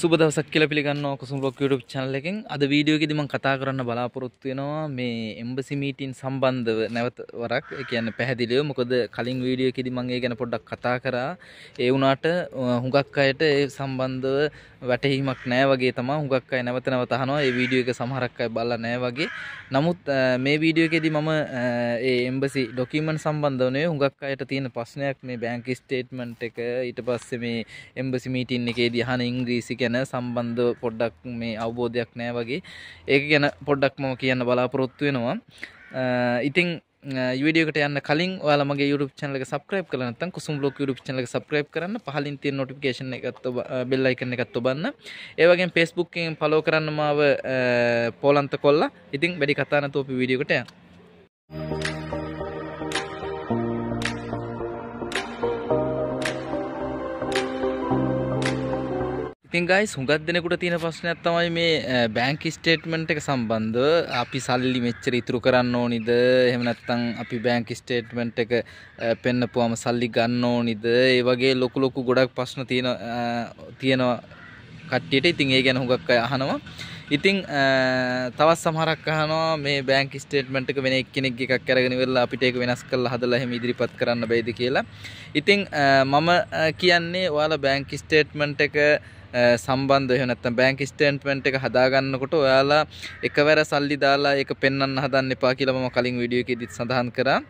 සුබ දවසක් කියලා පිළිගන්නවා කුසුම් බ්ලොග් YouTube channel එකෙන් අද වීඩියෝ එකේදී මම කතා කරන්න බලාපොරොත්තු වෙනවා මේ embassy meeting සම්බන්ධව නැවත වරක් ඒ කියන්නේ පැහැදිලිව මොකද කලින් වීඩියෝ එකේදී මම ඒ ගැන පොඩ්ඩක් කතා කරා ඒ වුණාට හුඟක් අයට ඒ සම්බන්ධව වැටහීමක් නැහැ වගේ තමයි හුඟක් අය නැවත නැවත අහනවා මේ වීඩියෝ එක සමහරක් අය බලලා නැහැ වගේ නමුත් මේ වීඩියෝ එකේදී මම ඒ embassy document සම්බන්ධව නෙවෙයි හුඟක් අයට තියෙන ප්‍රශ්නයක් මේ bank statement එක ඊට පස්සේ මේ embassy meeting එකේදී අහන ඉංග්‍රීසි ගැන සම්බන්ධ පොඩ්ඩක් මේ අවබෝධයක් නෑ වගේ ඒක ගැන පොඩ්ඩක් මම කියන්න බලාපොරොත්තු වෙනවා ඉතිං ීඩියකට යන්න කලින් යාලමගේ YouTube channel එක subscribe කරලා නැත්නම් කුසුම් blog YouTube channel එක subscribe කරන්න පහලින් තියෙන notification එකත් bell icon එකත් ඔබන්න ඒ වගේම Facebook එකෙන් follow කරන්න මාව පොලන්ත කොල්ලා ඉතින් වැඩි කතා නැතුව අපි වීඩියෝ එකට යන්න ඉතින් ගයිස් හුඟක් දෙනෙකුට තියෙන ප්‍රශ්නයක් තමයි මේ බැංක් ස්ටේට්මන්ට් එක සම්බන්ධව අපි සල්ලි මෙච්චර ඉතුරු කරන්න ඕනිද එහෙම නැත්නම් අපි බැංක් ස්ටේට්මන්ට් එක පෙන්නපුවම සල්ලි ගන්න ඕනිද ඒ වගේ ලොකු ලොකු ගොඩක් ප්‍රශ්න තියෙන තියෙනවා කට්ටියට ඉතින් ඒ ගැන හුඟක් අය අහනවා ඉතින් තවත් සමහරක් අහනවා මේ බැංක් ස්ටේට්මන්ට් එක වෙන එක්කෙනෙක් එකක් අරගෙන ඉවරලා අපිට ඒක වෙනස් කරලා හදලා එහෙම ඉදිරිපත් කරන්න බෑද කියලා. ඉතින් මම කියන්නේ ඔයාලා බැංක් ස්ටේට්මන්ට් එක සම්බන්ධ එහෙම නැත්නම් බැංක් ස්ටේට්මන්ට් එක හදාගන්නකොට ඔයාලා එකවර සල්ලි දාලා ඒක පෙන්වන්න හදන්න එපා කියලා මම කලින් වීඩියෝ එකේදීත් සඳහන් කරා.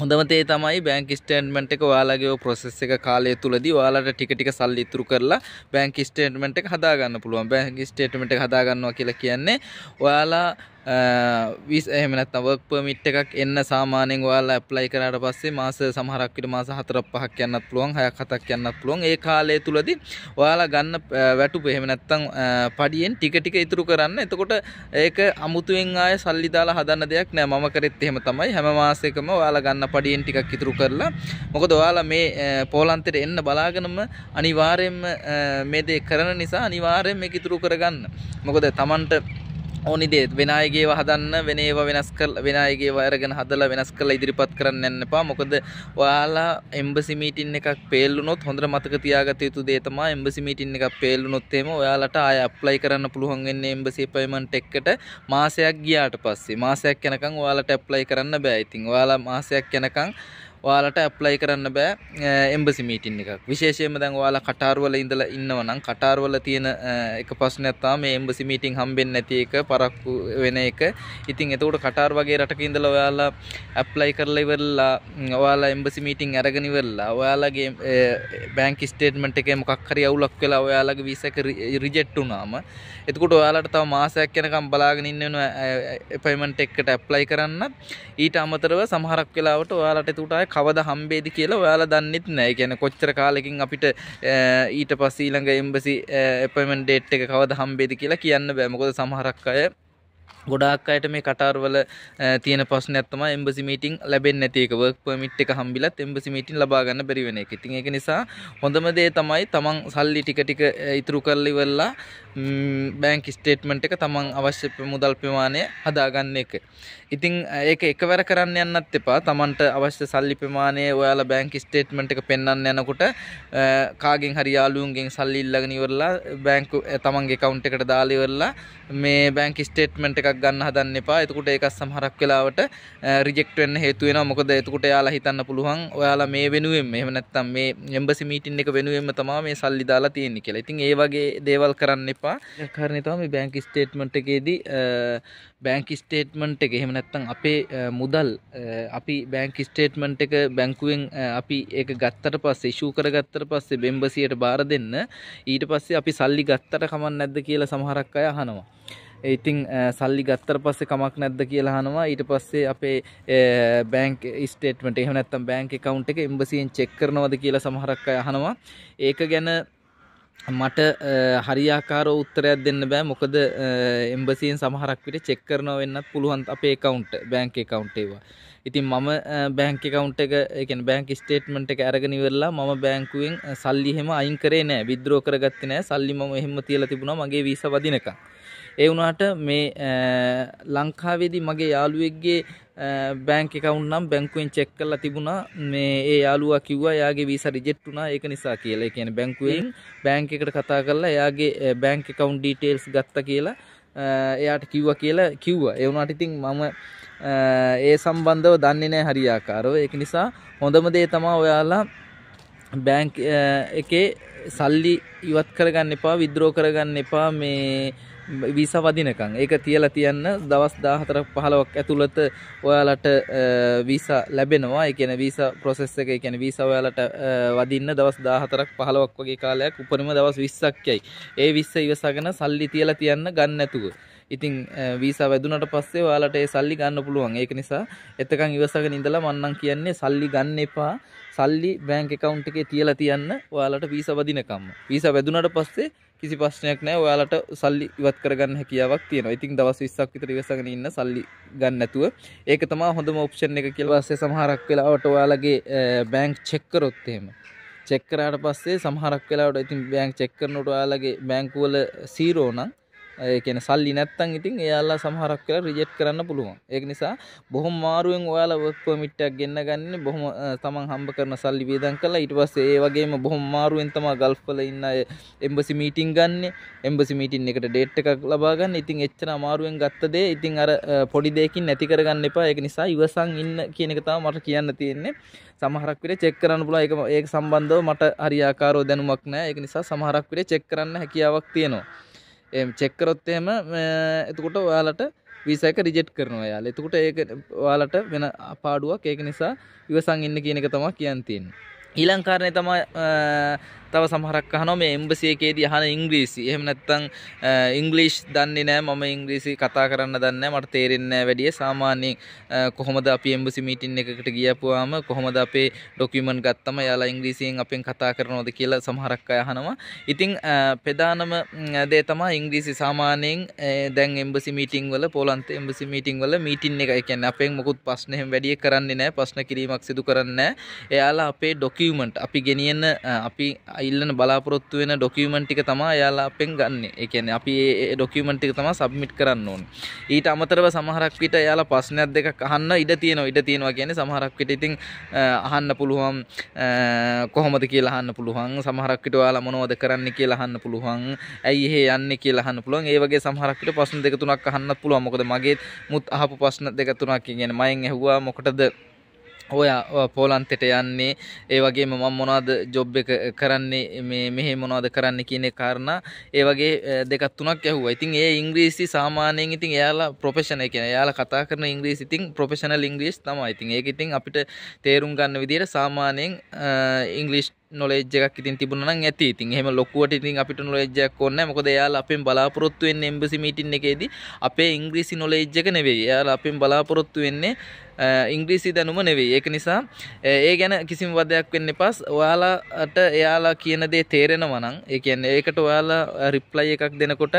හොඳම තේ තමයි බැංක ස්ටේට්මන්ට් එක ඔයාලගේ ඔය process එක කාලය තුලදී ඔයාලට ටික ටික සල්ලි ඉතුරු කරලා බැංක ස්ටේට්මන්ට් එක හදාගන්න පුළුවන්. බැංක ස්ටේට්මන්ට් එක හදාගන්නවා කියලා කියන්නේ ඔයාලා විස් එහමනත් වක් පමිට් එකක් එන්න සාමානෙන් වාලා ඇප්ලයි කරට පස්සේ මාස සමහරක්විට මාස හතර පහක් යන්නත් පුළුවන් හයක් හතක් යන්නත් පුළුවන් ඒ කාලය තුළදී ඔයාලා ගන්න වැටු පෙහෙමනැත්තං පඩියෙන් ටික ටික ඉතුරු කරන්න එතකොට ඒක අමුතුවෙන් ආය සල්ලිදාලා හදන්න දෙයක් නෑ මම කරෙත් එහෙම තමයි හැම මාසයකම ඔයාලා ගන්න පඩියෙන් ටිකක් ඉතුරු කරලා මොකද ඔයාලා මේ පෝලන්තෙට එන්න බලාගෙනම අනිවාර්යෙන්ම මේ දේ කරන නිසා අනිවාර්යෙන් මේක ඉතුරු කරගන්න මොකද තමන්ට ඕනි දේත් වෙන අයගේව හදන්න වෙන ඒවා වෙනස් කරලා වෙන අයගේව අරගෙන හදලා වෙනස් කරලා ඉදිරිපත් කරන්න යන්න එපා මොකද ඔයාලා එම්බසි මීටින් එකක් ෆේල් වුණොත් හොඳට මතක තියාගත යුතු දේ තමයි එම්බසි මීටින් එකක් ෆේල් වුණොත් එහෙම ඔයාලට ආය ඇප්ලයි කරන්න පුළුවන් වෙන්නේ එම්බසි අපොයින්ට්මන්ට් එකට මාසයක් ගියාට පස්සේ මාසයක් යනකම් ඔයාලට ඇප්ලයි කරන්න බෑ ඉතින් ඔයාලා මාසයක් යනකම් ඔයාලට ඇප්ලයි කරන්න බෑ එම්බසි මීටින් එකක් විශේෂයම දැන් ඔයාලා කටාරවල ඉඳලා ඉන්නවනම් කටාරවල තියෙන එක ප්‍රශ්නයක් තමයි මේ එම්බසි මීටින් හම්බෙන්නේ නැති එක පරක්කු වෙන එක. ඉතින් එතකොට කටාර වගේ රටක ඉඳලා ඔයාලා ඇප්ලයි කරලා ඉවරලා ඔයාලා එම්බසි මීටින් අරගෙන ඉවරලා ඔයාලගේ බැංක් ස්ටේට්මන්ට් එකේ මොකක් හරි අවුලක් වෙලා ඔයාලගේ වීසා එක රිජෙක්ට් වුණාම එතකොට ඔයාලට තව මාසයක් යනකම් බලාගෙන ඉන්න වෙන අපොයින්ට්මන්ට් එකකට ඇප්ලයි කරන්න ඊට අමතරව සමහරක් වෙලාවට ඔයාලට එතකොට ආයේ කවද හම්බේද කියලා ඔයාලා දන්නෙත් නෑ ගැන කොච්චර කාලෙකින් අපිට ඊට පස්සීළඟ එම්බසි එපමන් ඩේට් එක කවද හම්බේද කියලා කියන්න බෑමකොද සමහරක් අය ගොඩාක් අයට මේ කටාර්වල තියෙන පස්න ඇත්තම එම්බසි මීටින් ලැබෙන් නැතික වර්ක් පමිට් එක හම්බිලත් එම්බසි මීටින් ලබාගන්න බැරිවෙන එක ඉතින් ඒක නිසා හොඳම දේ තමයි තමන් සල්ලි ටික ටික ඉතුරු කරලි වෙල්ලා බෑංක ස්ටේට්මන්ට් එක තමන් අවශ්‍ය මුදල් ප්‍රමාණය හදාගන්න එක. ඉතින් ඒක එකවර කරන්න යන්නත් එපා. තමන්ට අවශ්‍ය සල්ලි ප්‍රමාණය ඔයාලා බෑංක ස්ටේට්මන්ට් එක පෙන්වන්න යනකොට කාගෙන් හරි යාළුවන්ගෙන් සල්ලි ඉල්ලගෙන ඉවරලා බෑංකු තමන්ගේ account එකට දාලා ඉවරලා මේ බෑංක ස්ටේට්මන්ට් එකක් ගන්න හදන්න එපා. එතකොට ඒක සමහරක් වෙලාවට රිජෙක්ට් වෙන්න හේතු වෙනවා. මොකද එතකොට එයාලා හිතන්න පුළුවන් ඔයාලා මේ වෙනුවෙන් එහෙම නැත්නම් මේ එම්බසි මීටින් එක වෙනුවෙන්ම තමයි මේ සල්ලි දාලා තියෙන්නේ කියලා. ඉතින් ඒ වගේ දේවල් කරන්න එපා කරනතවා මේ බැංක් ස්ටේට්මට් එකේදී බැංක් ස්ටේට්මන්ට් එක එහෙම නැත්තම් අපේ මුදල් අපි බැංක් ස්ටේට්මන්ට් එක බැංකුවෙන් අපි ඒක ගත්තට පස්සේ ඉෂූ කරගත්තට පස්සේ බෙම්බසියට බාර දෙන්න ඊට පස්සේ අපි සල්ලි ගත්තට කමක් නැද්ද කියලා සමහරක් අය අහනවා ඉතිං සල්ලි ගත්තර පස්සේ කමක් නැද්ද කියලා හනවා ඊට පස්සේ අපේ බෑන්ක් ස්ටේට්මට එහෙම නැත්තම් බෑන්ක් එකකවුන්් එක එම්බසියෙන් චෙක් කරනවද කියලා සමහරක් අය හනවා ඒක ගැන මට හරියාකාරෝ උත්තරයක් දෙන්න බෑ මොකද එම්බසියෙන් සමහරක් විට චෙක් කරනවා වෙන්නත් පුළුවන් අපේ account bank account ඒවා. ඉතින් මම bank account එක ඒ කියන්නේ bank statement එක අරගෙන ඉවරලා මම බැංකුවෙන් සල්ලි එහෙම අයින් කරේ නෑ. withdraw කරගත්තේ නෑ. සල්ලි මම එහෙම තියලා තිබුණා මගේ visa වදිනකම්. ඒ වුණාට මේ ලංකාවේදී මගේ යාළුවෙක්ගේ බෑංක එකවුන් නම් බැංකුවෙන් චෙක් කරලා තිබුණා මේ ඒ යාළුවා කිව්වා එයාගේ වීසා රිජෙක්ට් වුණා ඒක නිසා කියලා. ඒ කියන්නේ බැංකුවෙන් බැංක් එකට කතා කරලා එයාගේ බැංක් account details ගත්තා කියලා එයාට කිව්වා කියලා කිව්වා. ඒ වුණාට ඉතින් මම ඒ සම්බන්ධව දන්නේ නැහැ හරියාකාරව. ඒක නිසා හොඳම දේ තමයි ඔයාලා බැංක් එකේ සල්ලි ඉවත් කරගන්න එපා විද්‍රෝ කරගන්න එපා මේ වීස වදිනකං ඒක තියලා තියන්න දවස් දාහතර පහලවක් ඇතුළත ඔයාලට වීස ලැබෙනවා එකන වීස ප්‍රොසෙස් එක එකැන වීස ඔයාලට වදින්න දවස් දාහතරක් පහලවක් වගේ කාලයක් උපරිම දවස් විස්සක්යයි ඒ විස්ස ඉවසගෙන සල්ලි තියලා තියන්න ගන්න ඇතුව ඉතින් වීස වැදුනට පස්සේ ඔයාලට ඒ සල්ලි ගන්න පුළුවන් ඒක නිසා එතකං ඉවසගෙන ඉඳලා මන්නම් කියන්නේ සල්ලි ගන්න එපා සල්ලි බෑංක එකවුන්් එකේ තියලා තියන්න ඔයාලට වීස වදිනකම්ම වීස වැදුනට පස්සේ කිසි ප්‍රශ්නයක් නෑ ඔයාලට සල්ලි ඉවත් කරගන්න හැකියාවක් තියෙනවා. ඉතින් දවස් 20ක් විතර ඉවසගෙන ඉන්න සල්ලි ගන්න නැතුව ඒක තමයි හොඳම ඔප්ෂන් එක කියලා. ඊපස්සේ සමහරක් වෙලාවට ඔයාලගේ බැංක් චෙක් කරොත් එහෙම චෙක් කරාට පස්සේ සමහරක් වෙලාවට ඉතින් බැංක් චෙක් කරනකොට ඔයාලගේ බැංකුවල 0 නම් ඒකන සල්ලි නැත්තන් ඉතින් එයාලා සමහරක් කර රිජෙට් කරන්න පුළුවන් ඒක නිසා බොහොම මාරුවෙන් ඔයාලා වර්ක් පර්මිට්ටයක් ගෙන්න ගන්න බොහොම තමන් හම්බ කරන සල්ලි වේදන් කරලා ඊට පස්සේ ඒ වගේම බොහොම මාරුවෙන් තමයි ගල්ෆ් වල ඉන්න අය එම්බසි මීටින් ගන්න එම්බසි මීටින් එකට ඩේට් එකක් ලබා ගන්න ඉතින් එච්චර මාරුවෙන් ගත්ත දේ ඉතින් අර පොඩි දෙයකින් නැති කරගන්න එපා ඒක නිසා ඉවසන් ඉන්න කියන එක තමයි මට කියන්න තියෙන්නේ සමහරක් විට චෙක් කරන්න පුළුවන් ඒක ඒක සම්බන්ධව මට හරි ආකාරව දැනුමක් නැහැ ඒක නිසා සමහරක් විට චෙක් කරන්න හැකියාවක් තියෙනවා චෙක්කරොත් එහෙම එතකොට ඔයාලට වීසයක රිජෙට් කරනවා යාල එතකොට ඒක ඔයාලට වෙන අපාඩුවක් ඒක නිසා ඉවසන් ඉන්න කියන එක තමයි කියන් තියෙන්නේ ඊළඟ කාරණේ තමයි තව සමහරක් අහනවා මේ එම්බසි එකේදී අහන ඉංග්‍රීසි. එහෙම නැත්නම් ඉංග්‍රීසි දන්නේ නැහැ මම ඉංග්‍රීසි කතා කරන්න දන්නේ නැහැ මට තේරෙන්නේ නැහැ වැඩිය. සාමාන්‍යයෙන් කොහොමද අපි එම්බසි මීටින් එකකට ගියපුවාම කොහොමද අපේ ඩොකියුමන්ට් ගත්තම යාලා ඉංග්‍රීසියෙන් අපෙන් කතා කරනවද කියලා සමහරක් අය අහනවා. ඉතින් ප්‍රධානම දේ තමයි ඉංග්‍රීසි සාමාන්‍යයෙන් දැන් එම්බසි මීටින් වල පොලන්ත එම්බසි මීටින් වල මීටින් එක කියන්නේ අපෙන් මොකුත් ප්‍රශ්න එහෙම වැඩි කරන්නේ නැහැ ප්‍රශ්න කිරීමක් සිදු කරන්නේ නැහැ එයාලා අපේ ඩොකියුමන්ට් අපි ගෙනියන අපි ඉල්ලන බලාපොරොත්තු වෙන ඩොකියමන්ට් ටික තමයි යාලා අපෙන් ගන්න. ඒ කියන්නේ අපි ඒ ඩොකියමන්ට් ටික තමයි සබ්මිට් කරන්න ඕනේ. ඊට අමතරව සමහරක් විට යාලා ප්‍රශ්නයක් දෙකක් අහන්න ඉඩ තියෙනවා. ඉඩ තියෙනවා කියන්නේ සමහරක් විට ඉතින් අහන්න පුළුවන් කොහොමද කියලා අහන්න පුළුවන්. සමහරක් විට ඔයාලා මොනවද කරන්න කියලා අහන්න පුළුවන්. ඇයි එහෙ යන්නේ කියලා අහන්න පුළුවන්. ඒ වගේ සමහරක් විට ප්‍රශ්න දෙක තුනක් අහන්නත් පුළුවන්. මොකද මගේ මුත් අහපු ප්‍රශ්න දෙක තුනක් කියන්නේ මයෙන් ඇහුවා මොකටද ඔයා පෝලන්තෙට යන්නේ ඒ වගේ මම මොනවද ජොබ් එක කරන්නේ මේ මෙහෙ මොනවද කරන්න කියන කාරණා ඒ වගේ දෙකක් තුනක් ඇහුවා. ඉතින් ඒ ඉංග්‍රීසි සාමාන්‍යයෙන් ඉතින් එයාලා ප්‍රොෆෙෂනල් කියන එයාලා කතා කරන ඉංග්‍රීසි ඉතින් ප්‍රොෆෙෂනල් ඉංග්‍රීසි තමයි. ඉතින් ඒක ඉතින් අපිට තේරුම් ගන්න විදිහට සාමාන්‍යයෙන් ඉංග්‍රීසි නොලෙජ්ජක් ඉතින් තිබුණන ඇති ඉතින් හෙම ලොකුවට ඉතින් අපිට නොලෙජ්ජක් කොන්න මොකද යාල අපෙන් බලාපොරොත්තු වෙන්නේ එම්බසි මීටින් එකේදී අපේ ඉංග්‍රීසි නොලෙජ් එක නෙවෙයි යාල අපෙන් බලාපොරොත්තු වෙන්නේ ඉංග්‍රීසි දැනුම නෙවෙයි ඒක නිසා ඒ ගැන කිසිම වදයක් වෙන්න එපා ඔයාලාට එයාලා කියන දේ තේරෙනවා නම් ඒ කියන්නේ ඒකට ඔයාලා රිප්ලයි එකක් දෙනකොට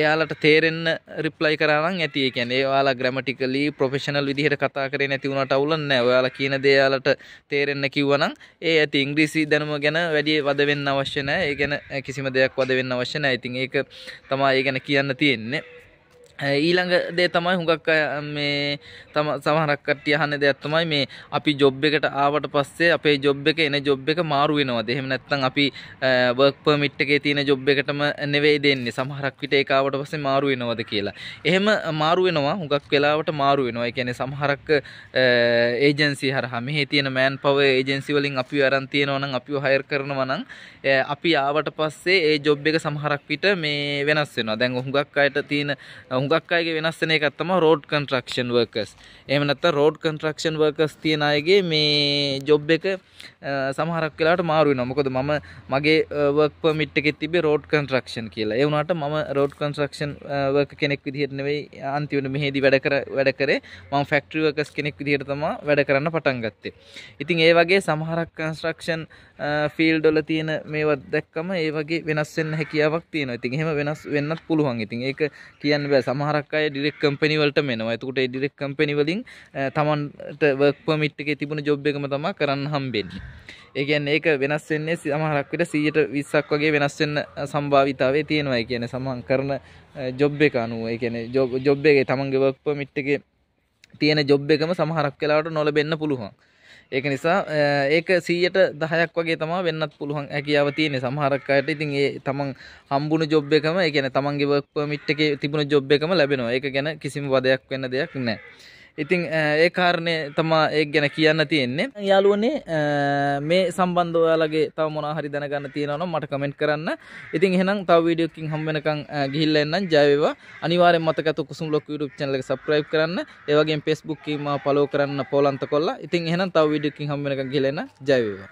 එයාලට තේරෙන්න රිප්ලයි කරා නම් ඇති ඒ කියන්නේ ඔයාලා ග්‍රැමටිකලි ප්‍රොෆෙෂනල් විදිහට කතා කරේ නැති වුණාට අවුල නැහැ ඔයාලා කියන දේ එයාලට තේරෙන්න කිව්වනම් ඒ ඇති ඉතින් ඉංග්‍රීසි දැනුම ගැන වැඩි වද වෙන්න අවශ්‍ය නැහැ. ඒ ගැන කිසිම දෙයක් වද වෙන්න අවශ්‍ය නැහැ. ඉතින් ඒක තමයි ඒ ගැන කියන්න තියෙන්නේ. ඊළඟ දේ තමයි හුඟක් මේ තම සමහරක් කට්ටිය අහන දෙයක් තමයි මේ අපි ජොබ් එකට ආවට පස්සේ අපේ ජොබ් එක එන ජොබ් එක මාරු වෙනවද එහෙම නැත්නම් අපි වර්ක් පර්මිට් එකේ තියෙන ජොබ් එකටම නෙවෙයි දෙන්නේ සමහරක් විට ඒක ආවට පස්සේ මාරු වෙනවද කියලා. එහෙම මාරු වෙනවා හුඟක් වෙලාවට මාරු වෙනවා. ඒ කියන්නේ සමහරක් ඒජන්සි හරහා මෙහි තියෙන මෑන් පවර් ඒජන්සි වලින් අපිව අරන් තියෙනවා නම් අපිව හයර් කරනවා නම් අපි ආවට පස්සේ ඒ ජොබ් එක සමහරක් විට මේ වෙනස් වෙනවා. දැන් හුඟක් අයට තියෙන හුඟක් අයගේ වෙනස් වෙන එකක් තමයි රෝඩ් කන්ස්ට්‍රක්ෂන් වර්කර්ස්. එහෙම නැත්නම් රෝඩ් කන්ස්ට්‍රක්ෂන් වර්කර්ස් තියන අයගේ මේ ජොබ් එක සමහරක් වෙලාවට මාරු වෙනවා. මොකද මම මගේ වර්ක් පර්මිට් එකේ තිබ්බේ රෝඩ් කන්ස්ට්‍රක්ෂන් කියලා. ඒ වුණාට මම රෝඩ් කන්ස්ට්‍රක්ෂන් වර්ක කෙනෙක් විදිහට නෙවෙයි අන්තිමට මෙහෙදි වැඩ කර වැඩ කරේ. මම ෆැක්ටරි වර්කර්ස් කෙනෙක් විදිහට තමයි වැඩ කරන්න පටන් ගත්තේ. ඉතින් ඒ වගේ සමහරක් කන්ස්ට්‍රක්ෂන් ෆීල් ඩොල තියෙන මේවත් දැක්කම ඒ වගේ වෙනස් වෙන්න හැකියාවක් තියෙනවා. ඉතින් එහෙම වෙනස් වෙන්නත් පුළුවන්. ඉතින් ඒක කියන්න බෑ. සමහරක් අය ඩිරෙක් කම්පැනි වලට මෙනවා. එතකොට ඒ ඩිරෙක් කම්පැනි වලින් තමන්ට work permit එකේ තිබුණ job එකම තමයි කරන්න හම්බෙන්නේ. ඒ කියන්නේ ඒක වෙනස් වෙන්නේ සමහරක් විට 120ක් වගේ වෙනස් වෙන්න සම්භාවිතාවය තියෙනවා. ඒ කියන්නේ සමහන් කරන job එක අනුව. ඒ කියන්නේ job job එකේ තමන්ගේ work permit එකේ තියෙන job එකම සමහරක් වෙලාවට නොලබෙන්න පුළුවන්. ඒක නිසා ඒක සීයට දහයක් වගේ තමා වෙන්නත් පුළුවන් හැකියාව තියෙන සමහරක්කායට ඉතින් ඒ තමන් හම්බුණු ජොබ් එකම ඒ කියන්නේ තමන්ගේ වර්ක් පර්මිට් එකේ තිබුණු ජොබ් එකම ලැබෙනවා ඒක ගැන කිසිම වදයක් වෙන්න දෙයක් නැහැ ඉතිං ඒ කාරණය තමා ඒ ගැන කියන්න තියෙන්නේ යාලුවනේ මේ සම්බන්ධ ඔයාලගේ තව මොනාහරි දැනගන්න තියෙනවනම් මට කමෙන්ට් කරන්න ඉතින් එහෙනම් තව වීඩියෝකින් හම් වෙනකන් ගිහිල්ලා එන්නම් ජය වේවා අනිවාර්යෙන් මතකතු කුසුම් ලොක් YouTube channel එක subscribe කරන්න ඒ වගේම Facebook එකේ මාව follow කරන්න පොලන්ත කොල්ලා ඉතින් එහෙනම් තව වීඩියෝකින් හම් වෙනකන් ගිහිල්ලා එන්න ජය වේවා